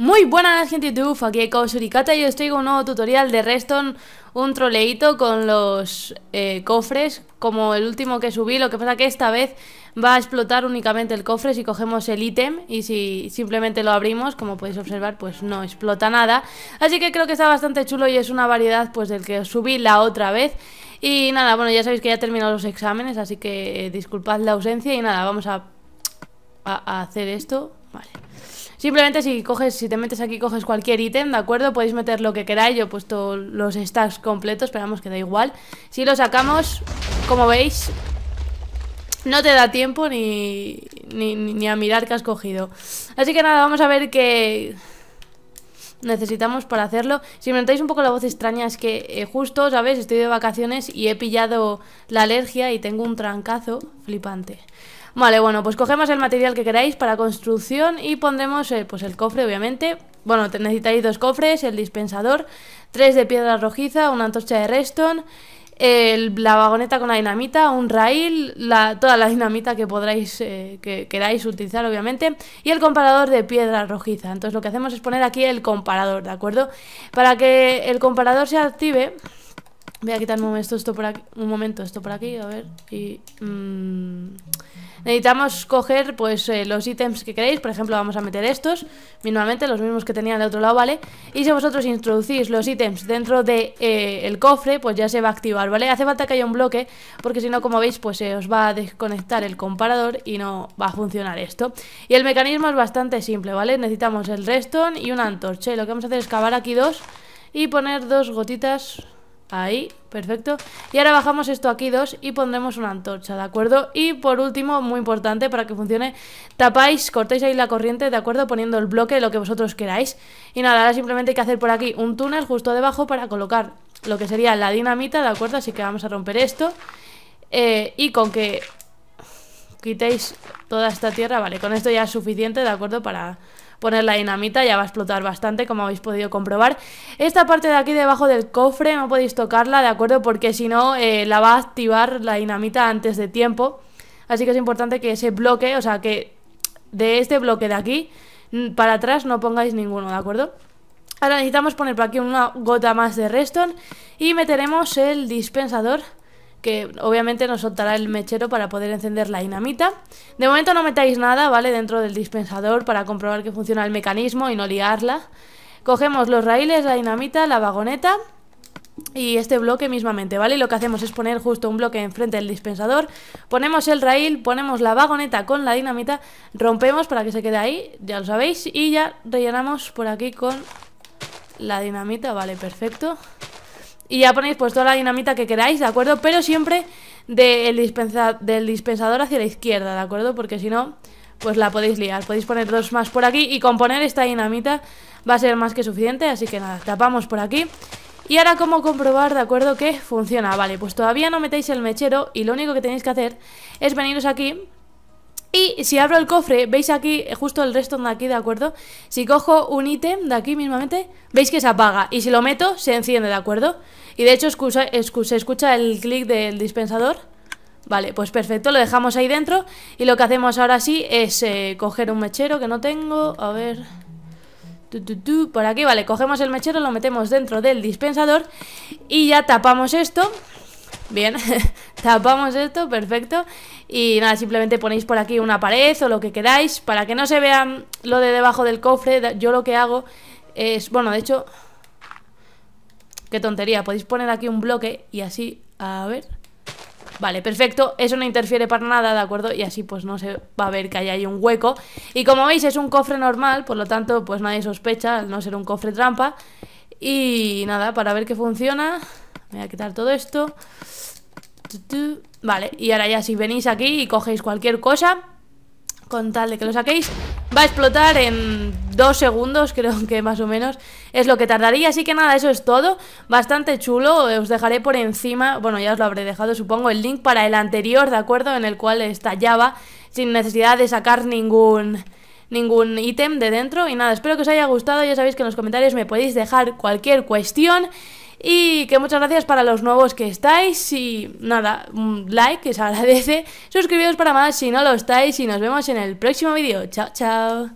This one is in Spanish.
Muy buenas gente de YouTube, aquí Suricata y os traigo un nuevo tutorial de Reston, un troleito con los eh, cofres, como el último que subí, lo que pasa que esta vez va a explotar únicamente el cofre si cogemos el ítem y si simplemente lo abrimos, como podéis observar, pues no explota nada, así que creo que está bastante chulo y es una variedad pues del que subí la otra vez. Y nada, bueno, ya sabéis que ya he terminado los exámenes, así que eh, disculpad la ausencia y nada, vamos a hacer esto Vale. Simplemente si coges, si te metes aquí coges cualquier ítem, ¿de acuerdo? Podéis meter lo que queráis, yo he puesto los stacks completos, esperamos que da igual. Si lo sacamos, como veis, no te da tiempo ni, ni, ni a mirar que has cogido. Así que nada, vamos a ver qué necesitamos para hacerlo. Si me notáis un poco la voz extraña es que eh, justo, ¿sabes? Estoy de vacaciones y he pillado la alergia y tengo un trancazo flipante. Vale, bueno, pues cogemos el material que queráis para construcción y pondremos eh, pues el cofre, obviamente. Bueno, necesitáis dos cofres, el dispensador, tres de piedra rojiza, una antorcha de redstone, la vagoneta con la dinamita, un rail, toda la dinamita que podráis, eh, que queráis utilizar, obviamente, y el comparador de piedra rojiza. Entonces lo que hacemos es poner aquí el comparador, ¿de acuerdo? Para que el comparador se active... Voy a quitar un momento esto por aquí, un momento esto por aquí, a ver, y... Mm, Necesitamos coger pues eh, los ítems que queréis, por ejemplo vamos a meter estos, Minimamente, los mismos que tenían del otro lado, ¿vale? Y si vosotros introducís los ítems dentro del de, eh, cofre, pues ya se va a activar, ¿vale? Hace falta que haya un bloque, porque si no, como veis, pues se eh, os va a desconectar el comparador y no va a funcionar esto. Y el mecanismo es bastante simple, ¿vale? Necesitamos el redstone y una antorcha, lo que vamos a hacer es cavar aquí dos y poner dos gotitas Ahí, perfecto. Y ahora bajamos esto aquí dos y pondremos una antorcha, ¿de acuerdo? Y por último, muy importante para que funcione, tapáis, cortáis ahí la corriente, ¿de acuerdo? Poniendo el bloque, lo que vosotros queráis. Y nada, ahora simplemente hay que hacer por aquí un túnel justo debajo para colocar lo que sería la dinamita, ¿de acuerdo? Así que vamos a romper esto. Eh, y con que quitéis toda esta tierra, vale, con esto ya es suficiente, ¿de acuerdo? Para poner la dinamita, ya va a explotar bastante, como habéis podido comprobar. Esta parte de aquí debajo del cofre no podéis tocarla, ¿de acuerdo? Porque si no, eh, la va a activar la dinamita antes de tiempo. Así que es importante que ese bloque, o sea, que de este bloque de aquí, para atrás no pongáis ninguno, ¿de acuerdo? Ahora necesitamos poner por aquí una gota más de reston y meteremos el dispensador que obviamente nos soltará el mechero para poder encender la dinamita. De momento no metáis nada, ¿vale? Dentro del dispensador para comprobar que funciona el mecanismo y no liarla. Cogemos los raíles, la dinamita, la vagoneta y este bloque mismamente, ¿vale? Y lo que hacemos es poner justo un bloque enfrente del dispensador, ponemos el raíl, ponemos la vagoneta con la dinamita, rompemos para que se quede ahí, ya lo sabéis, y ya rellenamos por aquí con la dinamita, vale, perfecto y ya ponéis pues toda la dinamita que queráis, ¿de acuerdo? Pero siempre del dispensador hacia la izquierda, ¿de acuerdo? Porque si no, pues la podéis liar. Podéis poner dos más por aquí y con poner esta dinamita va a ser más que suficiente. Así que nada, tapamos por aquí. Y ahora cómo comprobar, ¿de acuerdo? Que funciona. Vale, pues todavía no metéis el mechero y lo único que tenéis que hacer es veniros aquí y si abro el cofre, veis aquí justo el resto de aquí, ¿de acuerdo? Si cojo un ítem de aquí mismamente, veis que se apaga. Y si lo meto, se enciende, ¿de acuerdo? Y de hecho se escucha el clic del dispensador. Vale, pues perfecto, lo dejamos ahí dentro. Y lo que hacemos ahora sí es eh, coger un mechero que no tengo. A ver... por aquí, vale, cogemos el mechero, lo metemos dentro del dispensador y ya tapamos esto. Bien, tapamos esto, perfecto. Y nada, simplemente ponéis por aquí una pared o lo que queráis, para que no se vea lo de debajo del cofre. Yo lo que hago es, bueno, de hecho, qué tontería, podéis poner aquí un bloque y así, a ver... Vale, perfecto, eso no interfiere para nada, ¿de acuerdo? Y así pues no se va a ver que haya ahí un hueco Y como veis es un cofre normal, por lo tanto pues nadie sospecha al no ser un cofre trampa Y nada, para ver que funciona, voy a quitar todo esto Vale, y ahora ya si venís aquí y cogéis cualquier cosa Con tal de que lo saquéis Va a explotar en dos segundos, creo que más o menos Es lo que tardaría, así que nada, eso es todo Bastante chulo, os dejaré por encima Bueno, ya os lo habré dejado, supongo, el link para el anterior, ¿de acuerdo? En el cual estallaba Sin necesidad de sacar ningún ningún ítem de dentro y nada, espero que os haya gustado, ya sabéis que en los comentarios me podéis dejar cualquier cuestión y que muchas gracias para los nuevos que estáis. Y nada, un like que se agradece. Suscribiros para más si no lo estáis. Y nos vemos en el próximo vídeo. Chao, chao.